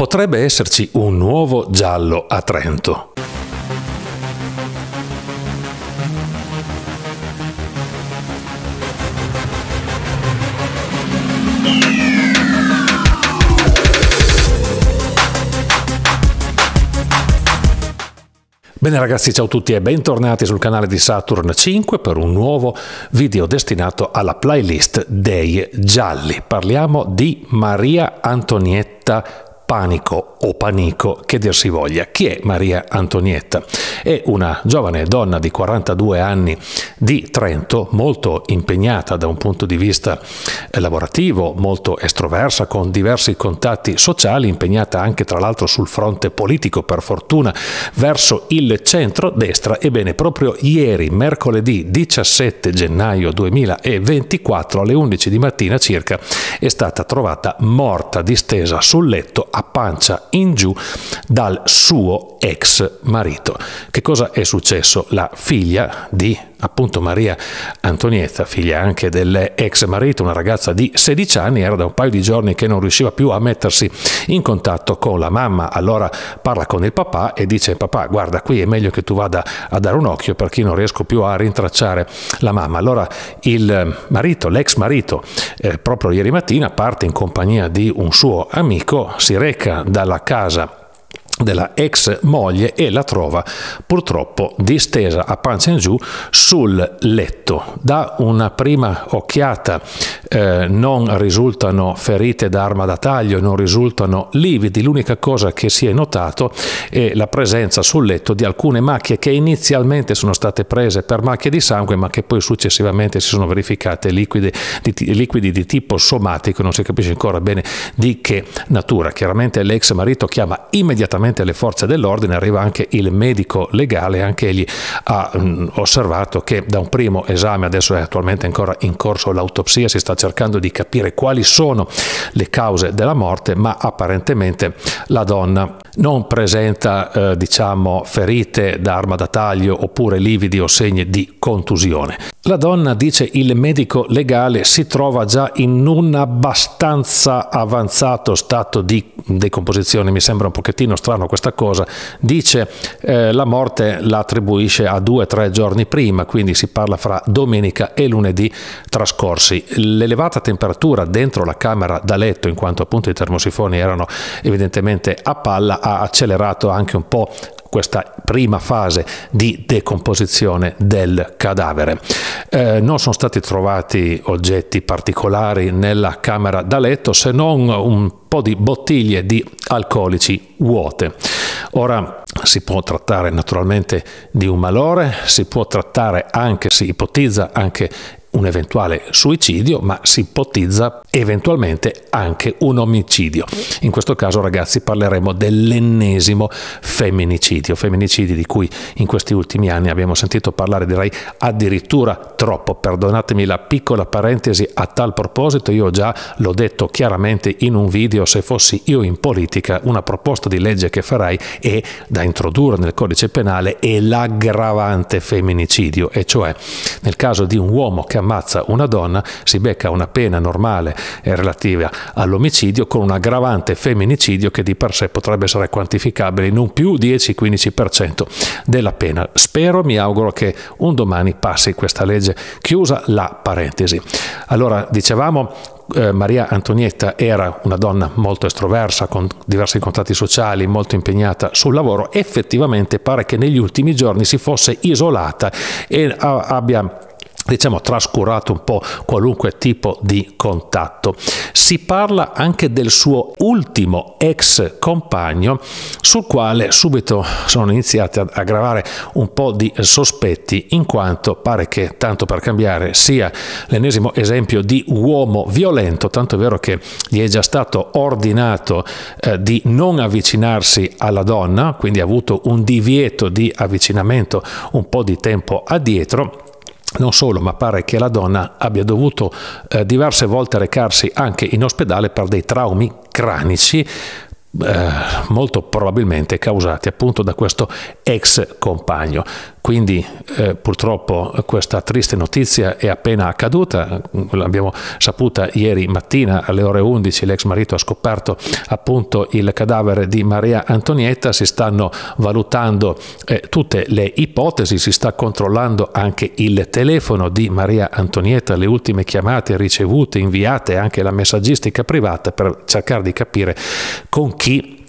potrebbe esserci un nuovo giallo a Trento. Bene ragazzi, ciao a tutti e bentornati sul canale di Saturn 5 per un nuovo video destinato alla playlist dei gialli. Parliamo di Maria Antonietta panico o panico che dir si voglia. Chi è Maria Antonietta? È una giovane donna di 42 anni di Trento, molto impegnata da un punto di vista eh, lavorativo, molto estroversa, con diversi contatti sociali, impegnata anche tra l'altro sul fronte politico, per fortuna, verso il centro-destra. Ebbene, proprio ieri, mercoledì 17 gennaio 2024, alle 11 di mattina circa, è stata trovata morta distesa sul letto a a pancia in giù dal suo ex marito. Che cosa è successo? La figlia di appunto Maria Antonietta, figlia anche dell'ex marito, una ragazza di 16 anni, era da un paio di giorni che non riusciva più a mettersi in contatto con la mamma, allora parla con il papà e dice papà guarda qui è meglio che tu vada a dare un occhio perché non riesco più a rintracciare la mamma. Allora il marito, l'ex marito, eh, proprio ieri mattina parte in compagnia di un suo amico, si reca dalla casa della ex moglie e la trova purtroppo distesa a pancia in giù sul letto. Da una prima occhiata eh, non risultano ferite d'arma da taglio, non risultano lividi, l'unica cosa che si è notato è la presenza sul letto di alcune macchie che inizialmente sono state prese per macchie di sangue ma che poi successivamente si sono verificate liquidi di, liquidi di tipo somatico, non si capisce ancora bene di che natura. Chiaramente l'ex marito chiama immediatamente sicuramente alle forze dell'ordine, arriva anche il medico legale, anche egli ha mh, osservato che da un primo esame, adesso è attualmente ancora in corso l'autopsia, si sta cercando di capire quali sono le cause della morte, ma apparentemente la donna non presenta eh, diciamo, ferite d'arma da taglio oppure lividi o segni di contusione. La donna, dice il medico legale, si trova già in un abbastanza avanzato stato di decomposizione, mi sembra un pochettino strano questa cosa, dice eh, la morte la attribuisce a due o tre giorni prima, quindi si parla fra domenica e lunedì trascorsi. L'elevata temperatura dentro la camera da letto, in quanto appunto i termosifoni erano evidentemente a palla, ha accelerato anche un po' questa prima fase di decomposizione del cadavere. Eh, non sono stati trovati oggetti particolari nella camera da letto se non un po' di bottiglie di alcolici vuote. Ora si può trattare naturalmente di un malore, si può trattare anche, si ipotizza anche un eventuale suicidio, ma si ipotizza eventualmente anche un omicidio. In questo caso, ragazzi, parleremo dell'ennesimo femminicidio, femminicidi di cui in questi ultimi anni abbiamo sentito parlare, direi addirittura troppo. Perdonatemi la piccola parentesi a tal proposito, io già l'ho detto chiaramente in un video, se fossi io in politica, una proposta di legge che farei è da introdurre nel codice penale è l'aggravante femminicidio, e cioè nel caso di un uomo che ammazza una donna si becca una pena normale relativa all'omicidio con un aggravante femminicidio che di per sé potrebbe essere quantificabile in un più 10-15% della pena. Spero, mi auguro che un domani passi questa legge. Chiusa la parentesi. Allora, dicevamo eh, Maria Antonietta era una donna molto estroversa, con diversi contatti sociali, molto impegnata sul lavoro, effettivamente pare che negli ultimi giorni si fosse isolata e abbia diciamo trascurato un po' qualunque tipo di contatto. Si parla anche del suo ultimo ex compagno sul quale subito sono iniziati a gravare un po' di sospetti in quanto pare che tanto per cambiare sia l'ennesimo esempio di uomo violento, tanto è vero che gli è già stato ordinato eh, di non avvicinarsi alla donna, quindi ha avuto un divieto di avvicinamento un po' di tempo addietro non solo, ma pare che la donna abbia dovuto eh, diverse volte recarsi anche in ospedale per dei traumi cranici eh, molto probabilmente causati appunto da questo ex compagno. Quindi eh, purtroppo questa triste notizia è appena accaduta, l'abbiamo saputa ieri mattina alle ore 11, l'ex marito ha scoperto appunto il cadavere di Maria Antonietta, si stanno valutando eh, tutte le ipotesi, si sta controllando anche il telefono di Maria Antonietta, le ultime chiamate ricevute, inviate, anche la messaggistica privata per cercare di capire con chi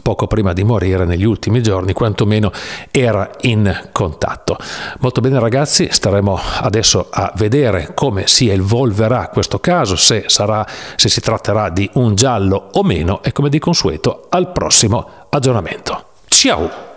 poco prima di morire negli ultimi giorni, quantomeno era in contatto. Molto bene ragazzi, staremo adesso a vedere come si evolverà questo caso, se, sarà, se si tratterà di un giallo o meno e come di consueto al prossimo aggiornamento. Ciao!